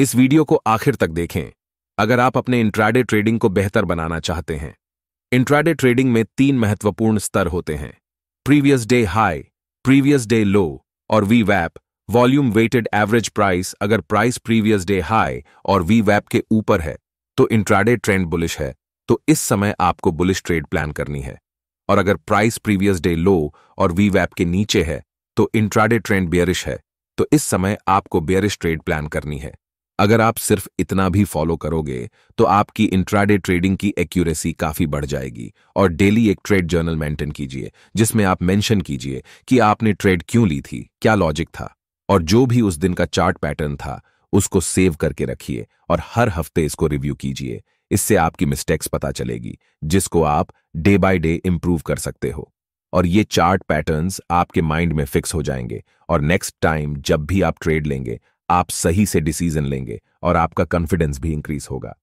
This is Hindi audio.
इस वीडियो को आखिर तक देखें अगर आप अपने इंट्राडे ट्रेडिंग को बेहतर बनाना चाहते हैं इंट्राडे ट्रेडिंग में तीन महत्वपूर्ण स्तर होते हैं previous day high previous day low और वी वैप वॉल्यूम वेटेड एवरेज प्राइस अगर प्राइस प्रीवियस डे हाई और वी वैप के ऊपर है तो इंट्राडे ट्रेंड बुलिश है तो इस समय आपको बुलिश ट्रेड प्लान करनी है और अगर प्राइस प्रीवियस डे लो और वी वैप के नीचे है तो इंट्राडे ट्रेंड बियरिश है तो इस समय आपको बियरिश ट्रेड प्लान करनी है अगर आप सिर्फ इतना भी फॉलो करोगे तो आपकी इंट्राडे ट्रेडिंग की एक्यूरेसी काफ़ी बढ़ जाएगी और डेली एक ट्रेड जर्नल मेंटेन कीजिए जिसमें आप मेंशन कीजिए कि आपने ट्रेड क्यों ली थी क्या लॉजिक था और जो भी उस दिन का चार्ट पैटर्न था उसको सेव करके रखिए और हर हफ्ते इसको रिव्यू कीजिए इससे आपकी मिस्टेक्स पता चलेगी जिसको आप डे बाय डे इम्प्रूव कर सकते हो और ये चार्ट पैटर्न्स आपके माइंड में फिक्स हो जाएंगे और नेक्स्ट टाइम जब भी आप ट्रेड लेंगे आप सही से डिसीजन लेंगे और आपका कॉन्फिडेंस भी इंक्रीज होगा